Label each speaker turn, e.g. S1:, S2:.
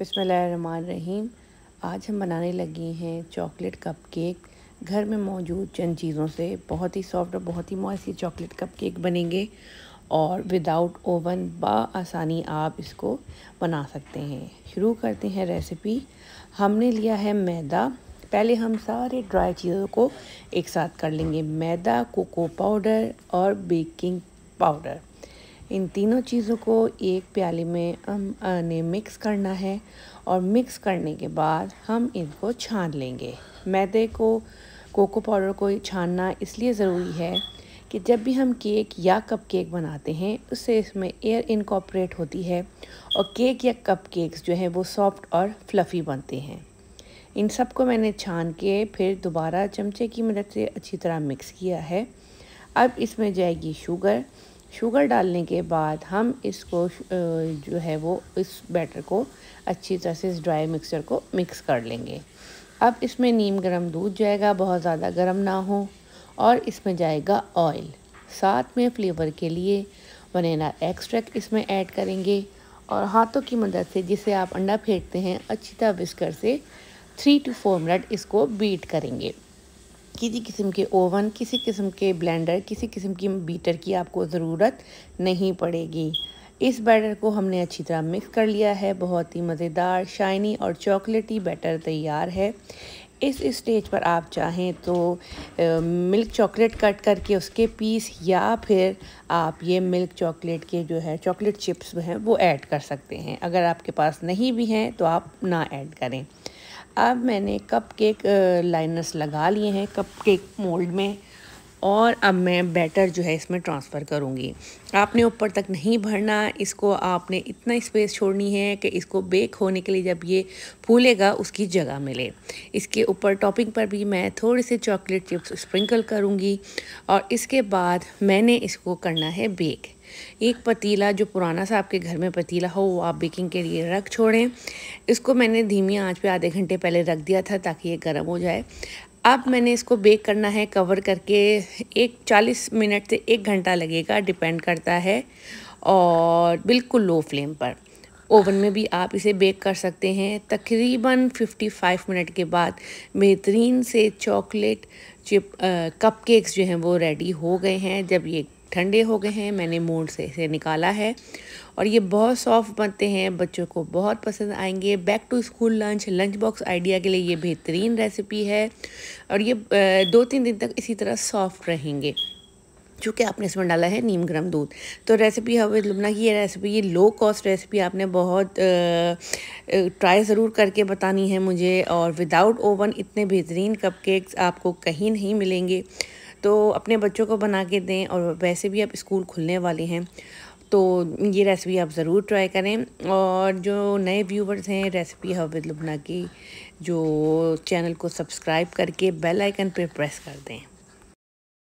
S1: रहीम आज हम बनाने लगे हैं चॉकलेट कप केक घर में मौजूद चंद चीज़ों से बहुत ही सॉफ्ट और बहुत ही मौसी चॉकलेट कप केक बनेंगे और विदाउट ओवन आसानी आप इसको बना सकते हैं शुरू करते हैं रेसिपी हमने लिया है मैदा पहले हम सारे ड्राई चीज़ों को एक साथ कर लेंगे मैदा कोको पाउडर और बेकिंग पाउडर इन तीनों चीज़ों को एक प्याले में हम ने मिक्स करना है और मिक्स करने के बाद हम इनको छान लेंगे मैदे को कोको पाउडर को छानना इसलिए ज़रूरी है कि जब भी हम केक या कप केक बनाते हैं उससे इसमें एयर इनकॉपरेट होती है और केक या कप केक्स जो हैं वो सॉफ्ट और फ्लफ़ी बनते हैं इन सब को मैंने छान के फिर दोबारा चमचे की मदद से अच्छी तरह मिक्स किया है अब इसमें जाएगी शुगर शुगर डालने के बाद हम इसको जो है वो इस बैटर को अच्छी तरह से इस ड्राई मिक्सचर को मिक्स कर लेंगे अब इसमें नीम गर्म दूध जाएगा बहुत ज़्यादा गर्म ना हो और इसमें जाएगा ऑयल साथ में फ्लेवर के लिए वनीला एक्सट्रैक्ट इसमें ऐड करेंगे और हाथों की मदद से जिसे आप अंडा फेंटते हैं अच्छी तरह विस्कर से थ्री टू फोर मिनट इसको बीट करेंगे किसी किस्म के ओवन किसी किस्म के ब्लेंडर किसी किस्म की बीटर की आपको ज़रूरत नहीं पड़ेगी इस बैटर को हमने अच्छी तरह मिक्स कर लिया है बहुत ही मज़ेदार शाइनी और चॉकलेटी बैटर तैयार है इस स्टेज पर आप चाहें तो मिल्क चॉकलेट कट करके उसके पीस या फिर आप ये मिल्क चॉकलेट के जो है चॉकलेट चिप्स हैं वो ऐड कर सकते हैं अगर आपके पास नहीं भी हैं तो आप ना ऐड करें अब मैंने कप केक लाइनर्स लगा लिए हैं कप केक मोल्ड में और अब मैं बैटर जो है इसमें ट्रांसफ़र करूँगी आपने ऊपर तक नहीं भरना इसको आपने इतना स्पेस छोड़नी है कि इसको बेक होने के लिए जब ये फूलेगा उसकी जगह मिले इसके ऊपर टॉपिंग पर भी मैं थोड़े से चॉकलेट चिप्स स्प्रिंकल करूँगी और इसके बाद मैंने इसको करना है बेक एक पतीला जो पुराना सा आपके घर में पतीला हो वो आप बेकिंग के लिए रख छोड़ें इसको मैंने धीमी आंच पे आधे घंटे पहले रख दिया था ताकि ये गर्म हो जाए अब मैंने इसको बेक करना है कवर करके एक 40 मिनट से एक घंटा लगेगा डिपेंड करता है और बिल्कुल लो फ्लेम पर ओवन में भी आप इसे बेक कर सकते हैं तकरीबन 55 मिनट के बाद बेहतरीन से चॉकलेट चिप कपकेक्स जो हैं वो रेडी हो गए हैं जब ये ठंडे हो गए हैं मैंने मोल्ड से इसे निकाला है और ये बहुत सॉफ्ट बनते हैं बच्चों को बहुत पसंद आएंगे back to school lunch lunch box idea के लिए ये बेहतरीन रेसिपी है और ये दो तीन दिन तक इसी तरह सॉफ्ट रहेंगे चूँकि आपने इसमें डाला है नीम गर्म दूध तो रेसिपी हवे लुबना की ये रेसिपी ये लो कॉस्ट रेसिपी आपने बहुत ट्राई ज़रूर करके बतानी है मुझे और विदाउट ओवन इतने बेहतरीन कपकेक्स आपको कहीं नहीं मिलेंगे तो अपने बच्चों को बना के दें और वैसे भी अब स्कूल खुलने वाले हैं तो ये रेसिपी आप ज़रूर ट्राई करें और जो नए व्यूवर्स हैं रेसिपी हब लुबना की जो चैनल को सब्सक्राइब करके बेल आइकन पर प्रेस कर दें